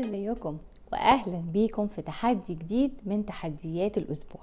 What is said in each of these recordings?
ازيكم واهلا بيكم في تحدي جديد من تحديات الاسبوع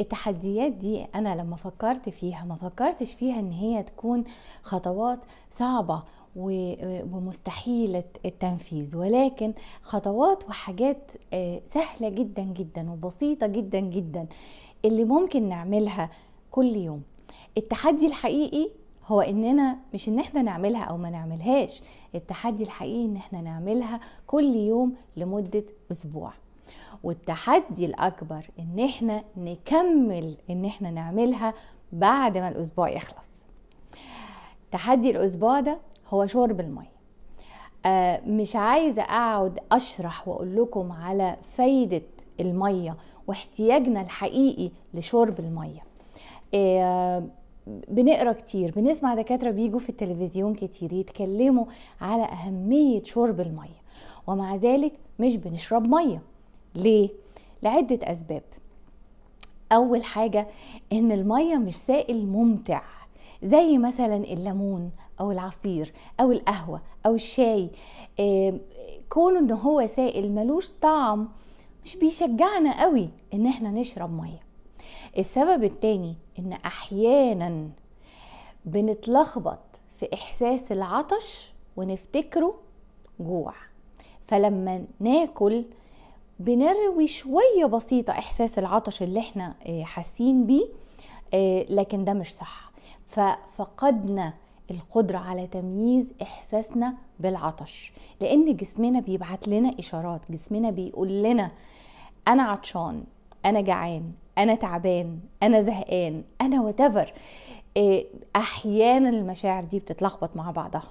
التحديات دي انا لما فكرت فيها ما فكرتش فيها ان هي تكون خطوات صعبه ومستحيلة التنفيذ ولكن خطوات وحاجات آه، سهلة جدا جدا وبسيطة جدا جدا اللي ممكن نعملها كل يوم التحدي الحقيقي هو اننا مش ان احنا نعملها او ما نعملهاش التحدي الحقيقي ان احنا نعملها كل يوم لمدة اسبوع والتحدي الاكبر ان احنا نكمل ان احنا نعملها بعد ما الاسبوع يخلص تحدي الاسبوع ده هو شرب الميه آه مش عايزه اقعد اشرح واقول لكم على فايده الميه واحتياجنا الحقيقي لشرب الميه آه بنقرا كتير بنسمع دكاتره بيجوا في التلفزيون كتير يتكلموا على اهميه شرب الميه ومع ذلك مش بنشرب ميه ليه لعده اسباب اول حاجه ان الميه مش سائل ممتع زي مثلا الليمون او العصير او القهوه او الشاي كونه ان هو سائل ملوش طعم مش بيشجعنا قوي ان احنا نشرب ميه السبب التاني ان احيانا بنتلخبط في احساس العطش ونفتكره جوع فلما ناكل بنروي شوية بسيطة إحساس العطش اللي احنا آه، حاسين بيه آه، لكن ده مش صح ففقدنا القدرة على تمييز إحساسنا بالعطش لأن جسمنا بيبعت لنا إشارات جسمنا بيقول لنا أنا عطشان انا جعان انا تعبان انا زهقان انا وتفر آه، احيانا المشاعر دي بتتلخبط مع بعضها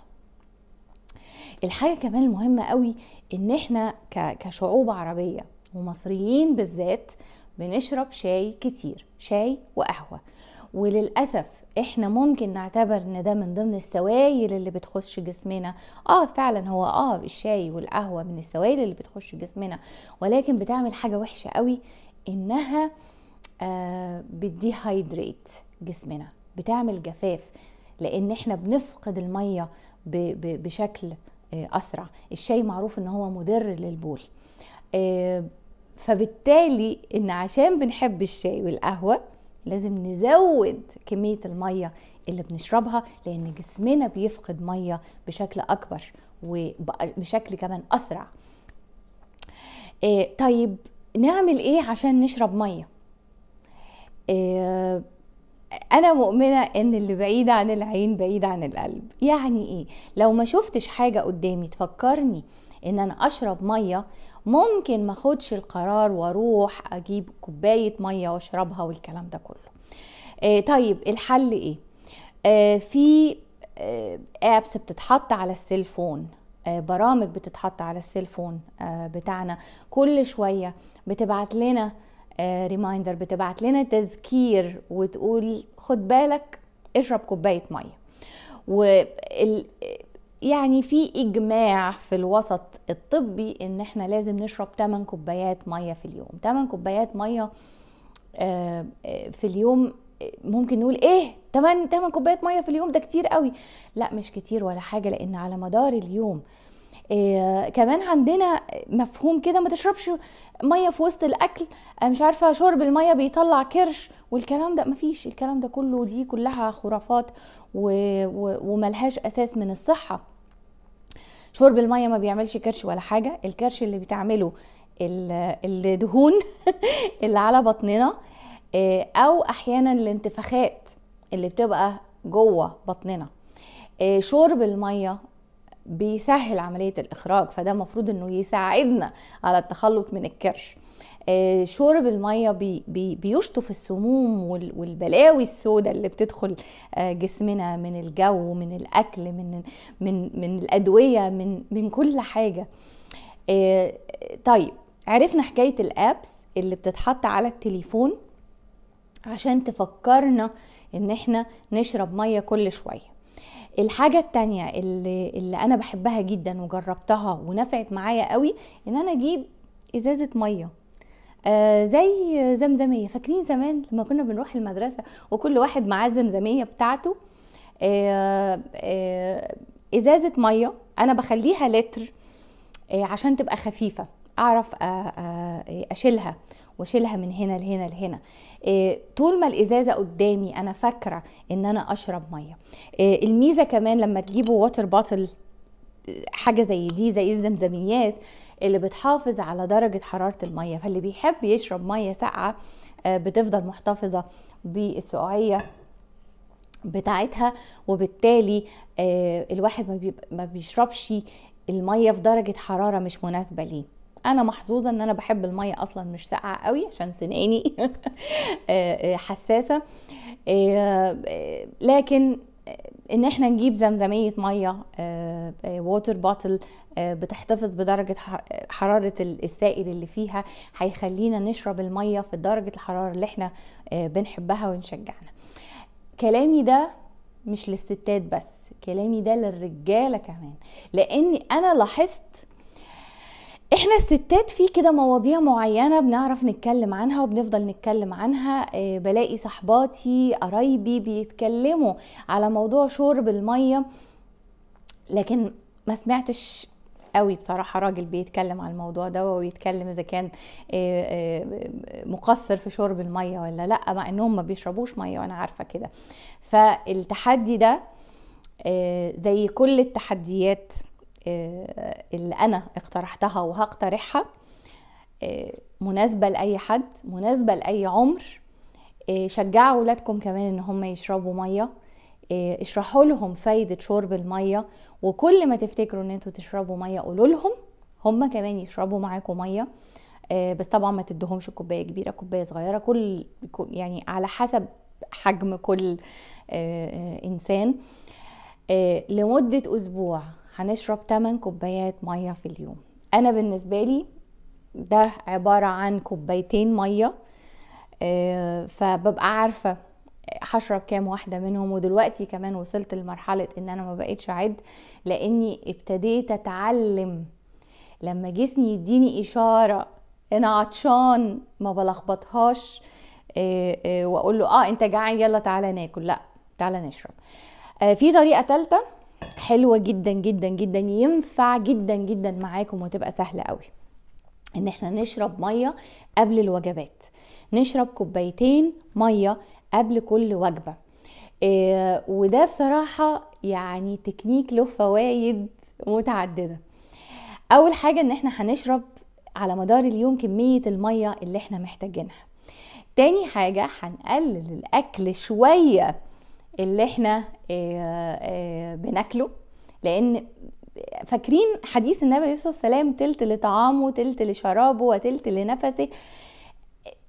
الحاجه كمان المهمه قوي ان احنا كشعوب عربيه ومصريين بالذات بنشرب شاي كتير شاي وقهوه وللاسف احنا ممكن نعتبر ان ده من ضمن السوائل اللي بتخش جسمنا اه فعلا هو اه الشاي والقهوه من السوائل اللي بتخش جسمنا ولكن بتعمل حاجه وحشه قوي انها آه، بتديهايدريت جسمنا بتعمل جفاف لان احنا بنفقد الميه بشكل آه، اسرع الشاي معروف ان هو مضر للبول آه، فبالتالي ان عشان بنحب الشاي والقهوه لازم نزود كميه الميه اللي بنشربها لان جسمنا بيفقد ميه بشكل اكبر وبشكل كمان اسرع طيب نعمل ايه عشان نشرب ميه إيه انا مؤمنه ان اللي بعيد عن العين بعيد عن القلب يعني ايه لو ما شفتش حاجه قدامي تفكرني ان انا اشرب ميه ممكن ما اخدش القرار واروح اجيب كوبايه ميه واشربها والكلام ده كله إيه طيب الحل ايه آه في ابس آه، بتتحط على السيلفون آه، برامج بتتحط على السيلفون آه، بتاعنا كل شويه بتبعت لنا ريمايندر آه، بتبعت لنا تذكير وتقول خد بالك اشرب كوبايه ميه و يعني في اجماع في الوسط الطبي ان احنا لازم نشرب 8 كوبايات ميه في اليوم 8 كوبايات ميه في اليوم ممكن نقول ايه 8 8 كوبايات ميه في اليوم ده كتير قوي لا مش كتير ولا حاجه لان على مدار اليوم إيه كمان عندنا مفهوم كده ما تشربش ميه في وسط الاكل آه، مش عارفه شرب الميه بيطلع كرش والكلام ده مفيش الكلام ده كله دي كلها خرافات و... و... وملهاش اساس من الصحه شرب الميه ما بيعملش كرش ولا حاجه الكرش اللي بتعمله الدهون اللي على بطننا آه، او احيانا الانتفاخات اللي بتبقى جوه بطننا آه، شرب الميه بيسهل عمليه الاخراج فده المفروض انه يساعدنا على التخلص من الكرش آه، شرب الميه بي بي بيشطف السموم والبلاوي السوداء اللي بتدخل آه، جسمنا من الجو من الاكل من من من الادويه من من كل حاجه طيب عرفنا حكايه الابس اللي بتتحط على التليفون عشان تفكرنا ان احنا نشرب ميه كل شويه الحاجة التانية اللي, اللي أنا بحبها جدا وجربتها ونفعت معايا قوي إن أنا أجيب إزازة مية آه زي زمزمية فاكرين زمان لما كنا بنروح المدرسة وكل واحد معاه الزمزمية بتاعته آه آه إزازة مية أنا بخليها لتر آه عشان تبقى خفيفة أعرف آه آه أشيلها واشيلها من هنا لهنا لهنا إيه طول ما الازازه قدامي انا فاكره ان انا اشرب ميه إيه الميزه كمان لما تجيبوا واتر باتل حاجه زي دي زي الزمزميات اللي بتحافظ على درجه حراره الميه فاللي بيحب يشرب ميه ساقعه آه، بتفضل محتفظه بالسقوعيه بتاعتها وبالتالي آه، الواحد ما بيشربش الميه في درجه حراره مش مناسبه ليه انا محظوظه ان انا بحب الميه اصلا مش ساقعه قوي عشان سناني آه، آه، حساسه آه، لكن ان احنا نجيب زمزميه ميه ووتر باتل بتحتفظ بدرجه حراره السائل اللي فيها هيخلينا نشرب الميه في درجه الحراره اللي احنا بنحبها ونشجعنا كلامي ده مش للستات بس كلامي ده للرجاله كمان لاني انا لاحظت احنا الستات في كده مواضيع معينه بنعرف نتكلم عنها وبنفضل نتكلم عنها آه، بلاقي صحباتي قرايبي بيتكلموا على موضوع شرب الميه لكن ما سمعتش قوي بصراحه راجل بيتكلم على الموضوع ده ويتكلم اذا كان آه، آه، مقصر في شرب الميه ولا لا مع انهم ما بيشربوش ميه وانا عارفه كده فالتحدي ده زي كل التحديات آه، اللي انا اقترحتها وهقترحها آه، مناسبه لاي حد مناسبه لاي عمر آه، شجعوا اولادكم كمان ان هم يشربوا ميه اشرحوا لهم فايده شرب الميه وكل ما تفتكروا ان انتوا تشربوا ميه قولوا لهم هم كمان يشربوا معاكم ميه بس طبعا ما تدهمش كوبايه كبيره كوبايه صغيره كل يعني على حسب حجم كل انسان لمده اسبوع هنشرب 8 كوبايات ميه في اليوم انا بالنسبه لي ده عباره عن كوبايتين ميه آه، فببقى عارفه هشرب كام واحده منهم ودلوقتي كمان وصلت لمرحله ان انا ما بقتش اعد لاني ابتديت اتعلم لما جسمي يديني اشاره انا عطشان ما بلخبطهاش آه، آه، واقول له اه انت جعان يلا تعالى ناكل لا تعالى نشرب في طريقه ثالثه حلوه جدا جدا جدا ينفع جدا جدا معاكم وتبقى سهله قوي ان احنا نشرب ميه قبل الوجبات نشرب كوبايتين ميه قبل كل وجبه إيه وده بصراحه يعني تكنيك له فوائد متعدده اول حاجه ان احنا هنشرب على مدار اليوم كميه الميه اللي احنا محتاجينها تاني حاجه هنقلل الاكل شويه اللي احنا آه، آه، بناكله لان فاكرين حديث النبي عليه الصلاه والسلام تلت لطعامه تلت لشرابه وتلت لنفسه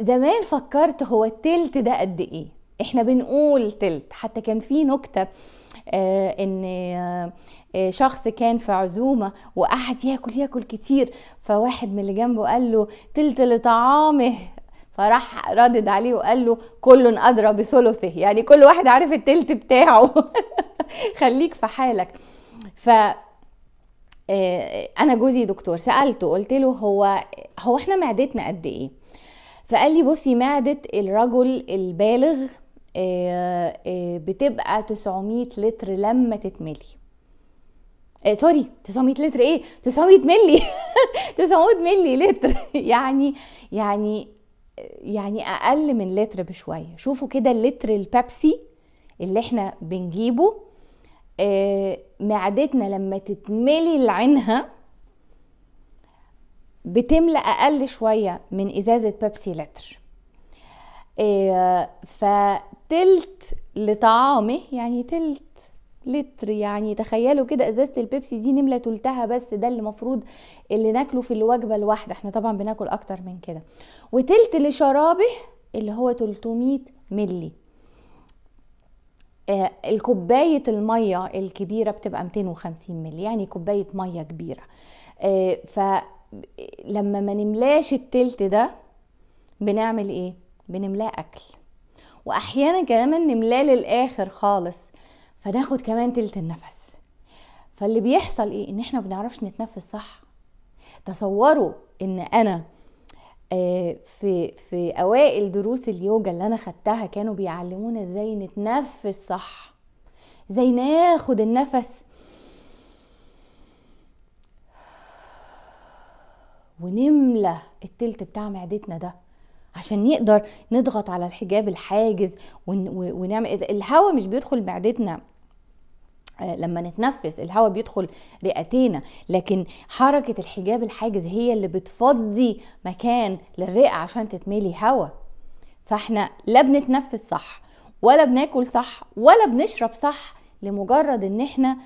زمان فكرت هو التلت ده قد ايه احنا بنقول تلت حتى كان في نكته آه، ان شخص كان في عزومه وقعد ياكل ياكل كتير فواحد من اللي جنبه قال له تلت لطعامه فراح ردد عليه وقال له كل أدرى بثلثه يعني كل واحد عارف التلت بتاعه خليك في حالك ف آه، انا جوزي دكتور سالته قلت له هو هو احنا معدتنا قد ايه فقال لي بصي معده الرجل البالغ آه، آه، بتبقى 900 لتر لما تتملي إيه سوري 900 لتر ايه 900 ملي 900 ملي لتر يعني يعني يعني اقل من لتر بشويه شوفوا كده اللتر البيبسي اللي احنا بنجيبه آه، معدتنا لما تتملي لعينها بتملى اقل شويه من ازازه بيبسي لتر آه، فتلت لطعامه يعني تلت لتر يعني تخيلوا كده ازازه البيبسي دي نمله تلتها بس ده اللي المفروض اللي ناكله في الوجبه الواحده احنا طبعا بناكل اكتر من كده وتلت لشرابه اللي هو 300 ملي آه الكوباية المية الكبيرة بتبقى 250 ملي يعني كوباية مية كبيرة آه فلما ما نملاش التلت ده بنعمل ايه بنملاه اكل واحيانا كمان نملاه للاخر خالص فناخد كمان تلت النفس فاللي بيحصل ايه ان احنا ما بنعرفش نتنفس صح تصوروا ان انا آه، في في اوائل دروس اليوجا اللي انا خدتها كانوا بيعلمونا ازاي نتنفس صح ازاي ناخد النفس ونملى التلت بتاع معدتنا ده عشان نقدر نضغط على الحجاب الحاجز ونعمل الهواء مش بيدخل معدتنا لما نتنفس الهواء بيدخل رئتينا لكن حركة الحجاب الحاجز هي اللي بتفضي مكان للرئة عشان تتملي هواء فاحنا لا بنتنفس صح ولا بناكل صح ولا بنشرب صح لمجرد ان احنا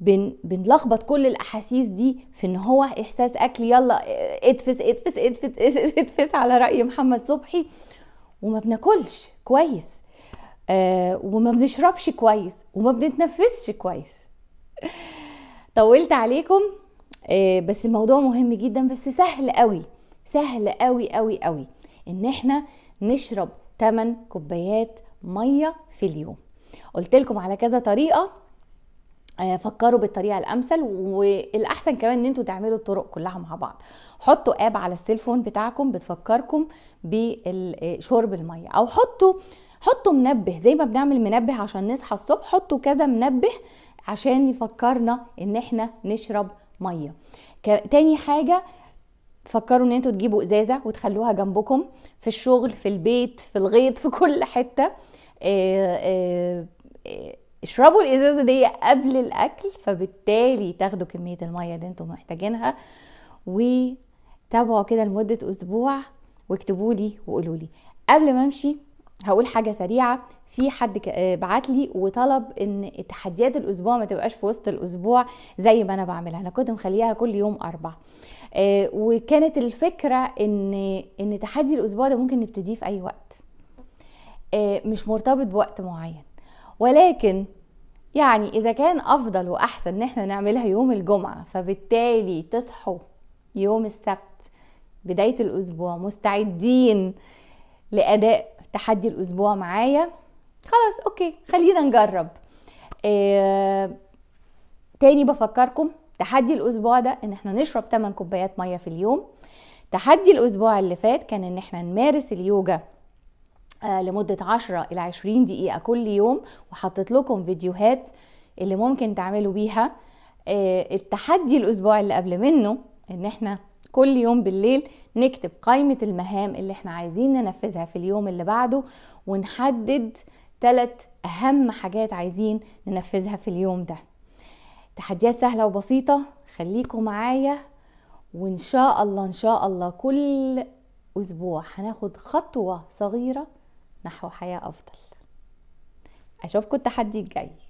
بن بنلخبط كل الاحاسيس دي في ان هو احساس اكل يلا ادفس ادفس ادفس ادفس, ادفس على راي محمد صبحي وما بناكلش كويس آه، وما بنشربش كويس وما بنتنفسش كويس طولت عليكم آه، بس الموضوع مهم جدا بس سهل قوي سهل قوي قوي قوي ان احنا نشرب 8 كوبايات ميه في اليوم قلت لكم على كذا طريقه آه، فكروا بالطريقه الامثل والاحسن كمان ان انتوا تعملوا الطرق كلها مع بعض حطوا اب على السيلفون بتاعكم بتفكركم بشرب الميه او حطوا حطوا منبه زي ما بنعمل منبه عشان نصحى الصبح حطوا كذا منبه عشان يفكرنا ان احنا نشرب ميه تاني حاجه فكروا ان انتوا تجيبوا ازازه وتخلوها جنبكم في الشغل في البيت في الغيط في كل حته آه، آه، اشربوا الازازه دي قبل الاكل فبالتالي تاخدوا كميه الميه اللي انتوا محتاجينها وتابعوا كده لمده اسبوع واكتبوا لي وقولوا لي قبل ما امشي هقول حاجه سريعه في حد آه، بعت لي وطلب ان تحديات الاسبوع ما تبقاش في وسط الاسبوع زي ما انا بعملها انا كنت مخليها كل يوم اربع آه، وكانت الفكره ان ان تحدي الاسبوع ده ممكن نبتديه في اي وقت آه، مش مرتبط بوقت معين ولكن يعني اذا كان افضل واحسن ان احنا نعملها يوم الجمعه فبالتالي تصحوا يوم السبت بدايه الاسبوع مستعدين لاداء تحدي الاسبوع معايا خلاص اوكي خلينا نجرب آه تاني بفكركم تحدي الاسبوع ده ان احنا نشرب 8 كوبايات ميه في اليوم تحدي الاسبوع اللي فات كان ان احنا نمارس اليوجا آه لمدة 10 إلى 20 دقيقة كل يوم وحطيت لكم فيديوهات اللي ممكن تعملوا بيها آه التحدي الأسبوع اللي قبل منه إن احنا كل يوم بالليل نكتب قائمة المهام اللي احنا عايزين ننفذها في اليوم اللي بعده ونحدد ثلاث أهم حاجات عايزين ننفذها في اليوم ده تحديات سهلة وبسيطة خليكم معايا وإن شاء الله إن شاء الله كل أسبوع هناخد خطوة صغيرة نحو حياة أفضل أشوفكم التحدي الجاي